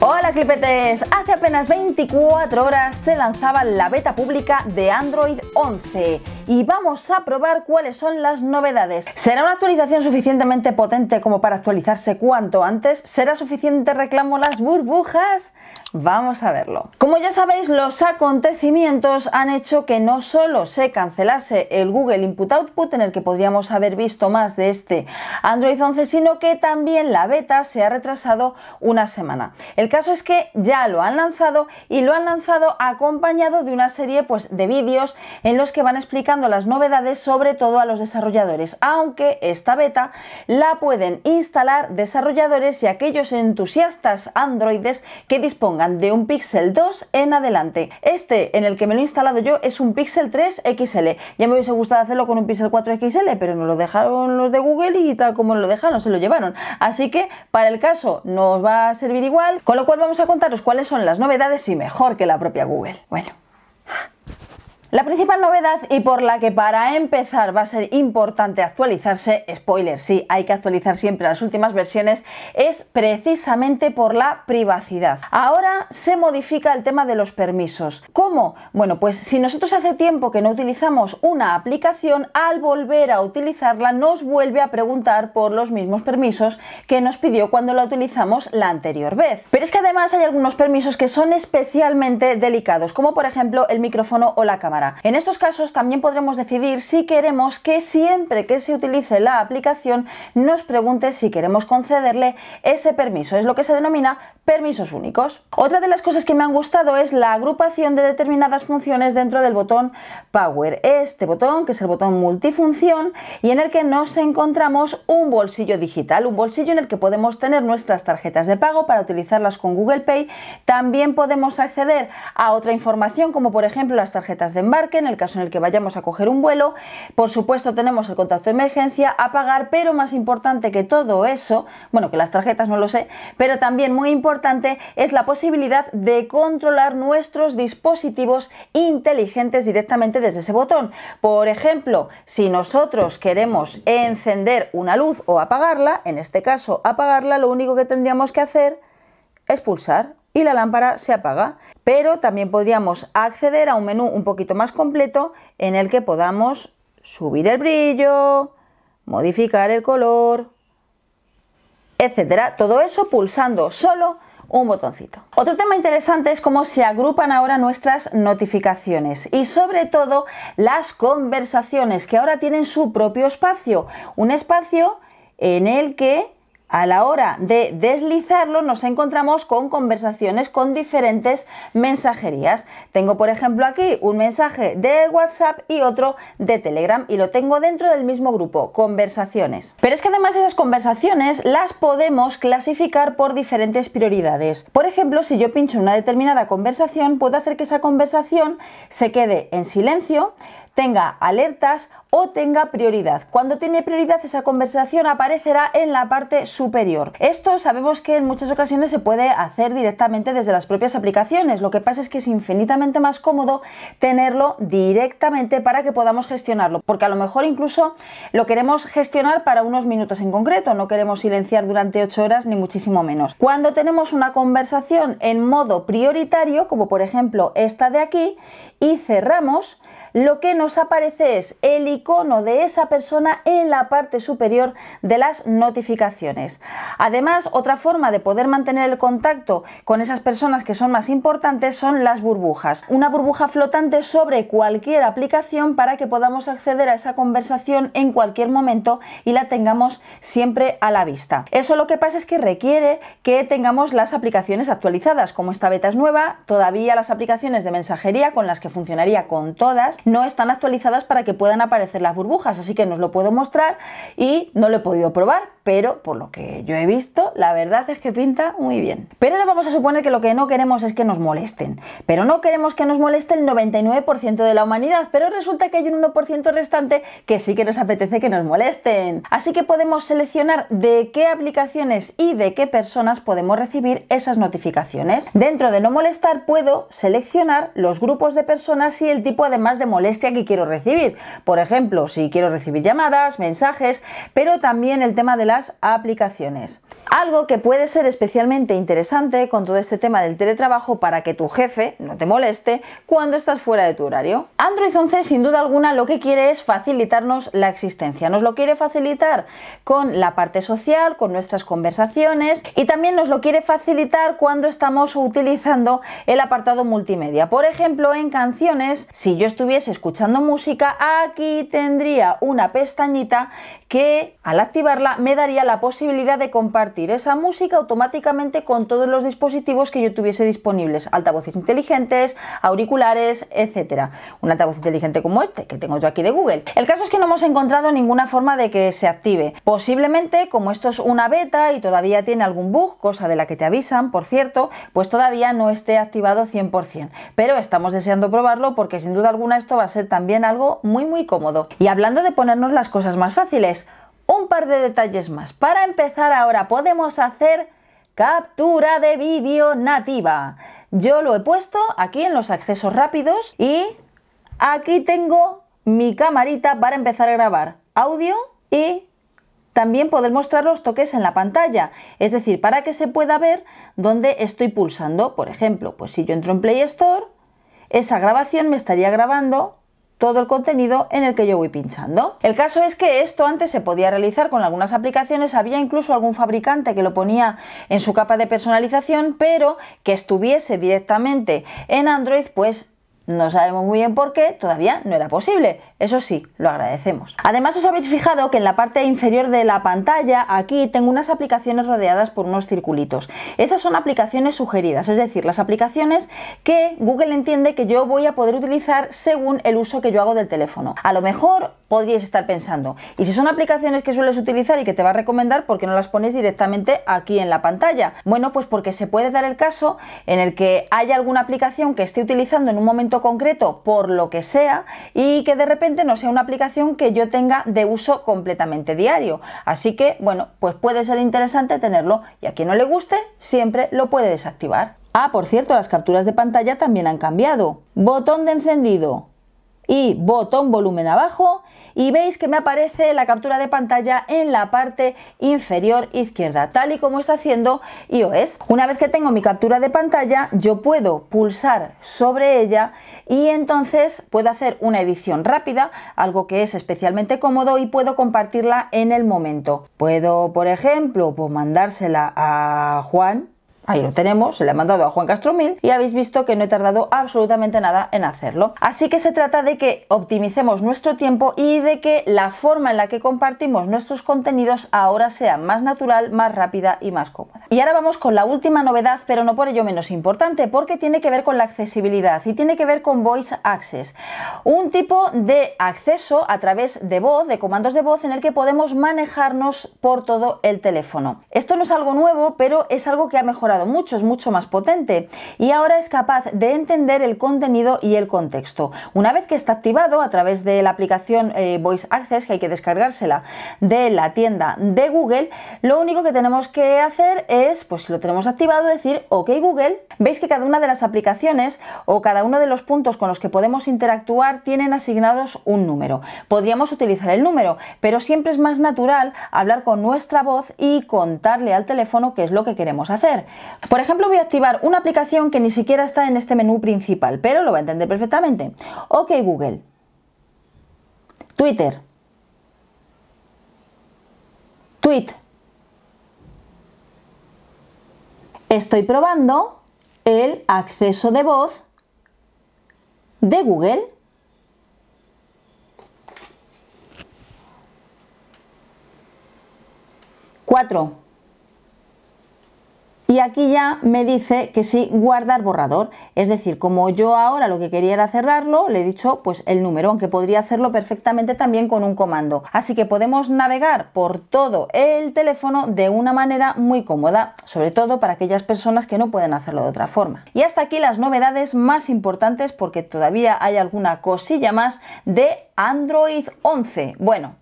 Hola clipetes, hace apenas 24 horas se lanzaba la beta pública de Android 11 y vamos a probar cuáles son las novedades. ¿Será una actualización suficientemente potente como para actualizarse cuanto antes? ¿Será suficiente reclamo las burbujas? Vamos a verlo. Como ya sabéis, los acontecimientos han hecho que no solo se cancelase el Google Input Output en el que podríamos haber visto más de este Android 11, sino que también la beta se ha retrasado una semana. El caso es que ya lo han lanzado y lo han lanzado acompañado de una serie pues, de vídeos en los que van explicando las novedades sobre todo a los desarrolladores, aunque esta beta la pueden instalar desarrolladores y aquellos entusiastas androides que dispongan de un Pixel 2 en adelante. Este en el que me lo he instalado yo es un Pixel 3 XL. Ya me hubiese gustado hacerlo con un Pixel 4 XL, pero no lo dejaron los de Google y tal como lo dejaron, se lo llevaron. Así que para el caso nos va a servir igual. Con lo cual vamos a contaros cuáles son las novedades y mejor que la propia Google. Bueno, la principal novedad y por la que para empezar va a ser importante actualizarse, spoiler, sí, hay que actualizar siempre las últimas versiones, es precisamente por la privacidad. Ahora se modifica el tema de los permisos. ¿Cómo? Bueno, pues si nosotros hace tiempo que no utilizamos una aplicación, al volver a utilizarla nos vuelve a preguntar por los mismos permisos que nos pidió cuando la utilizamos la anterior vez. Pero es que además hay algunos permisos que son especialmente delicados, como por ejemplo el micrófono o la cámara. En estos casos también podremos decidir si queremos que siempre que se utilice la aplicación nos pregunte si queremos concederle ese permiso. Es lo que se denomina permisos únicos. Otra de las cosas que me han gustado es la agrupación de determinadas funciones dentro del botón Power. Este botón, que es el botón multifunción, y en el que nos encontramos un bolsillo digital, un bolsillo en el que podemos tener nuestras tarjetas de pago para utilizarlas con Google Pay. También podemos acceder a otra información, como por ejemplo las tarjetas de en el caso en el que vayamos a coger un vuelo. Por supuesto tenemos el contacto de emergencia apagar pero más importante que todo eso, bueno, que las tarjetas no lo sé, pero también muy importante es la posibilidad de controlar nuestros dispositivos inteligentes directamente desde ese botón. Por ejemplo, si nosotros queremos encender una luz o apagarla, en este caso apagarla, lo único que tendríamos que hacer es pulsar y la lámpara se apaga. Pero también podríamos acceder a un menú un poquito más completo en el que podamos subir el brillo, modificar el color, etcétera. Todo eso pulsando solo un botoncito. Otro tema interesante es cómo se agrupan ahora nuestras notificaciones y sobre todo las conversaciones que ahora tienen su propio espacio, un espacio en el que a la hora de deslizarlo nos encontramos con conversaciones con diferentes mensajerías. Tengo por ejemplo aquí un mensaje de WhatsApp y otro de Telegram y lo tengo dentro del mismo grupo, conversaciones. Pero es que además esas conversaciones las podemos clasificar por diferentes prioridades. Por ejemplo, si yo pincho una determinada conversación, puedo hacer que esa conversación se quede en silencio, tenga alertas o tenga prioridad. Cuando tiene prioridad esa conversación aparecerá en la parte superior. Esto sabemos que en muchas ocasiones se puede hacer directamente desde las propias aplicaciones. Lo que pasa es que es infinitamente más cómodo tenerlo directamente para que podamos gestionarlo, porque a lo mejor incluso lo queremos gestionar para unos minutos en concreto, no queremos silenciar durante 8 horas ni muchísimo menos. Cuando tenemos una conversación en modo prioritario, como por ejemplo esta de aquí, y cerramos, lo que nos aparece es el icono de esa persona en la parte superior de las notificaciones. Además, otra forma de poder mantener el contacto con esas personas que son más importantes son las burbujas. Una burbuja flotante sobre cualquier aplicación para que podamos acceder a esa conversación en cualquier momento y la tengamos siempre a la vista. Eso lo que pasa es que requiere que tengamos las aplicaciones actualizadas. Como esta beta es nueva, todavía las aplicaciones de mensajería con las que funcionaría con todas no están actualizadas para que puedan aparecer hacer las burbujas, así que nos lo puedo mostrar y no lo he podido probar, pero por lo que yo he visto, la verdad es que pinta muy bien. Pero ahora vamos a suponer que lo que no queremos es que nos molesten, pero no queremos que nos moleste el 99% de la humanidad, pero resulta que hay un 1% restante que sí que nos apetece que nos molesten. Así que podemos seleccionar de qué aplicaciones y de qué personas podemos recibir esas notificaciones. Dentro de no molestar puedo seleccionar los grupos de personas y el tipo además de molestia que quiero recibir. Por ejemplo, si quiero recibir llamadas, mensajes, pero también el tema de las aplicaciones. Algo que puede ser especialmente interesante con todo este tema del teletrabajo para que tu jefe no te moleste cuando estás fuera de tu horario. Android 11 sin duda alguna lo que quiere es facilitarnos la existencia. Nos lo quiere facilitar con la parte social, con nuestras conversaciones y también nos lo quiere facilitar cuando estamos utilizando el apartado multimedia. Por ejemplo, en canciones, si yo estuviese escuchando música, aquí tendría una pestañita que al activarla me daría la posibilidad de compartir esa música automáticamente con todos los dispositivos que yo tuviese disponibles, altavoces inteligentes, auriculares, etcétera. Un altavoz inteligente como este que tengo yo aquí de Google. El caso es que no hemos encontrado ninguna forma de que se active. Posiblemente, como esto es una beta y todavía tiene algún bug, cosa de la que te avisan, por cierto, pues todavía no esté activado 100%. Pero estamos deseando probarlo porque sin duda alguna esto va a ser también algo muy muy cómodo. Y hablando de ponernos las cosas más fáciles, un par de detalles más. Para empezar ahora podemos hacer captura de vídeo nativa. Yo lo he puesto aquí en los accesos rápidos y aquí tengo mi camarita para empezar a grabar audio y también poder mostrar los toques en la pantalla, es decir, para que se pueda ver dónde estoy pulsando. Por ejemplo, pues si yo entro en Play Store, esa grabación me estaría grabando todo el contenido en el que yo voy pinchando. El caso es que esto antes se podía realizar con algunas aplicaciones, había incluso algún fabricante que lo ponía en su capa de personalización, pero que estuviese directamente en Android, pues no sabemos muy bien por qué, todavía no era posible. Eso sí, lo agradecemos. Además os habéis fijado que en la parte inferior de la pantalla aquí tengo unas aplicaciones rodeadas por unos circulitos. Esas son aplicaciones sugeridas, es decir, las aplicaciones que Google entiende que yo voy a poder utilizar según el uso que yo hago del teléfono. A lo mejor podríais estar pensando, y si son aplicaciones que sueles utilizar y que te va a recomendar, ¿por qué no las pones directamente aquí en la pantalla? Bueno, pues porque se puede dar el caso en el que haya alguna aplicación que esté utilizando en un momento concreto por lo que sea y que de repente no sea una aplicación que yo tenga de uso completamente diario. Así que, bueno, pues puede ser interesante tenerlo y a quien no le guste, siempre lo puede desactivar. Ah, por cierto, las capturas de pantalla también han cambiado. Botón de encendido, y botón volumen abajo y veis que me aparece la captura de pantalla en la parte inferior izquierda, tal y como está haciendo iOS. Una vez que tengo mi captura de pantalla, yo puedo pulsar sobre ella y entonces puedo hacer una edición rápida, algo que es especialmente cómodo y puedo compartirla en el momento. Puedo, por ejemplo, pues mandársela a Juan Ahí lo tenemos, se le ha mandado a Juan Castro Mil y habéis visto que no he tardado absolutamente nada en hacerlo. Así que se trata de que optimicemos nuestro tiempo y de que la forma en la que compartimos nuestros contenidos ahora sea más natural, más rápida y más cómoda. Y ahora vamos con la última novedad, pero no por ello menos importante, porque tiene que ver con la accesibilidad y tiene que ver con Voice Access, un tipo de acceso a través de voz, de comandos de voz, en el que podemos manejarnos por todo el teléfono. Esto no es algo nuevo, pero es algo que ha mejorado mucho, es mucho más potente. Y ahora es capaz de entender el contenido y el contexto. Una vez que está activado a través de la aplicación eh, Voice Access, que hay que descargársela de la tienda de Google, lo único que tenemos que hacer es, pues si lo tenemos activado, decir OK Google. Veis que cada una de las aplicaciones o cada uno de los puntos con los que podemos interactuar tienen asignados un número. Podríamos utilizar el número, pero siempre es más natural hablar con nuestra voz y contarle al teléfono qué es lo que queremos hacer. Por ejemplo, voy a activar una aplicación que ni siquiera está en este menú principal, pero lo va a entender perfectamente. Ok Google, Twitter, tweet. Estoy probando el acceso de voz de Google. 4 y aquí ya me dice que sí, guardar borrador. Es decir, como yo ahora lo que quería era cerrarlo, le he dicho pues el número, aunque podría hacerlo perfectamente también con un comando. Así que podemos navegar por todo el teléfono de una manera muy cómoda, sobre todo para aquellas personas que no pueden hacerlo de otra forma. Y hasta aquí las novedades más importantes porque todavía hay alguna cosilla más de Android 11. Bueno,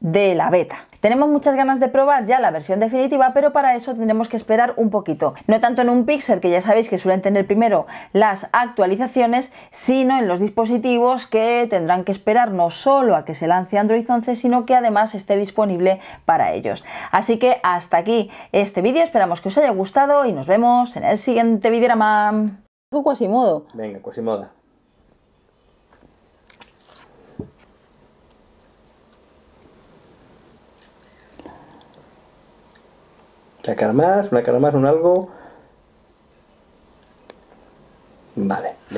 de la beta. Tenemos muchas ganas de probar ya la versión definitiva, pero para eso tendremos que esperar un poquito. No tanto en un Pixel, que ya sabéis que suelen tener primero las actualizaciones, sino en los dispositivos que tendrán que esperar no solo a que se lance Android 11, sino que además esté disponible para ellos. Así que hasta aquí este vídeo, esperamos que os haya gustado y nos vemos en el siguiente videorama. Venga, Venga, moda. Una cara más, una cara más, un algo. Vale.